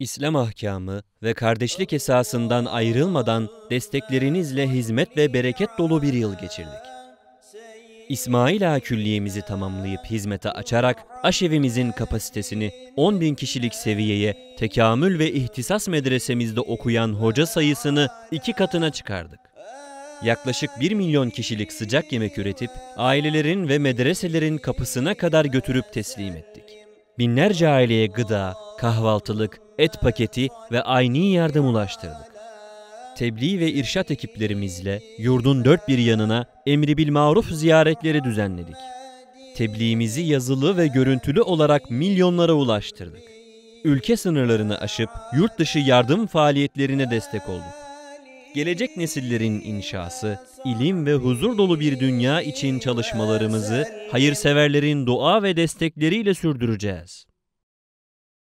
İslam ahkamı ve kardeşlik esasından ayrılmadan desteklerinizle hizmet ve bereket dolu bir yıl geçirdik. İsmail Ağa Külliye'mizi tamamlayıp hizmete açarak aşevimizin kapasitesini 10 bin kişilik seviyeye tekamül ve ihtisas medresemizde okuyan hoca sayısını iki katına çıkardık. Yaklaşık 1 milyon kişilik sıcak yemek üretip ailelerin ve medreselerin kapısına kadar götürüp teslim ettik. Binlerce aileye gıda, kahvaltılık, et paketi ve ayni yardım ulaştırdık. Tebliğ ve irşat ekiplerimizle yurdun dört bir yanına emri bil maruf ziyaretleri düzenledik. Tebliğimizi yazılı ve görüntülü olarak milyonlara ulaştırdık. Ülke sınırlarını aşıp yurt dışı yardım faaliyetlerine destek olduk. Gelecek nesillerin inşası, ilim ve huzur dolu bir dünya için çalışmalarımızı hayırseverlerin dua ve destekleriyle sürdüreceğiz.